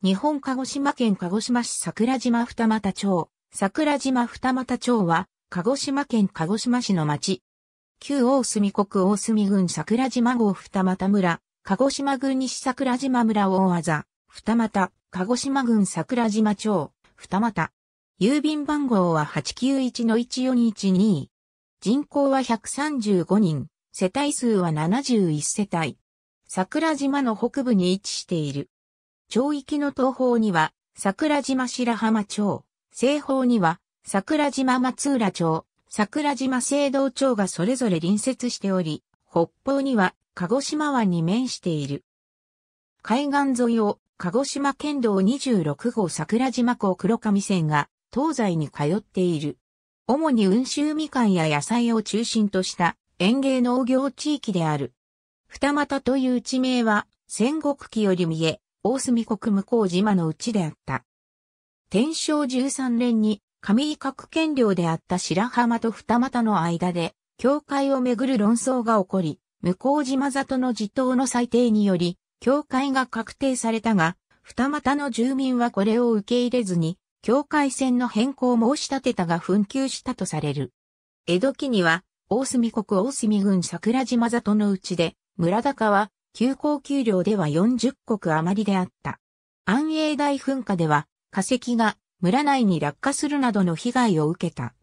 日本鹿児島県鹿児島市桜島二俣町。桜島二俣町は、鹿児島県鹿児島市の町。旧大隅国大隅郡桜島郷二俣村、鹿児島郡西桜島村大技、二俣、鹿児島郡桜島町、二俣。郵便番号は8 9 1 1 4 1 2人口は135人、世帯数は71世帯。桜島の北部に位置している。町域の東方には、桜島白浜町、西方には、桜島松浦町、桜島青道町がそれぞれ隣接しており、北方には、鹿児島湾に面している。海岸沿いを、鹿児島県道26号桜島港黒上線が、東西に通っている。主に温州みかんや野菜を中心とした園芸農業地域である。二股という地名は戦国期より見え、大隅国向島のうちであった。天正13年に上井閣権領であった白浜と二股の間で、教会をめぐる論争が起こり、向島里の地頭の裁定により、教会が確定されたが、二股の住民はこれを受け入れずに、境界線の変更を申し立てたが紛糾したとされる。江戸期には、大隅国大隅郡桜島里のうちで、村高は急降給量では40国余りであった。安永大噴火では化石が村内に落下するなどの被害を受けた。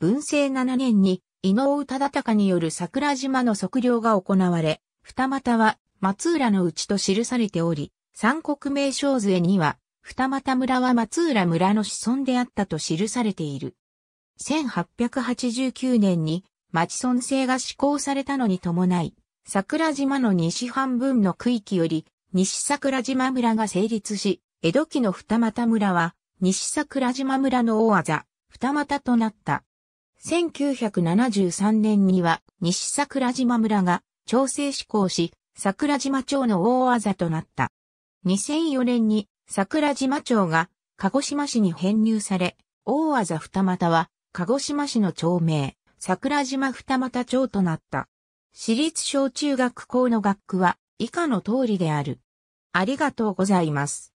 文政7年に伊能忠敬による桜島の測量が行われ、二股は松浦の内と記されており、三国名称図絵には、二股村は松浦村の子孫であったと記されている。1889年に町村制が施行されたのに伴い、桜島の西半分の区域より、西桜島村が成立し、江戸期の二俣村は、西桜島村の大技、二俣となった。1973年には、西桜島村が、調整施行し、桜島町の大技となった。2004年に、桜島町が、鹿児島市に編入され、大技二俣は、鹿児島市の町名、桜島二俣町となった。私立小中学校の学区は以下の通りである。ありがとうございます。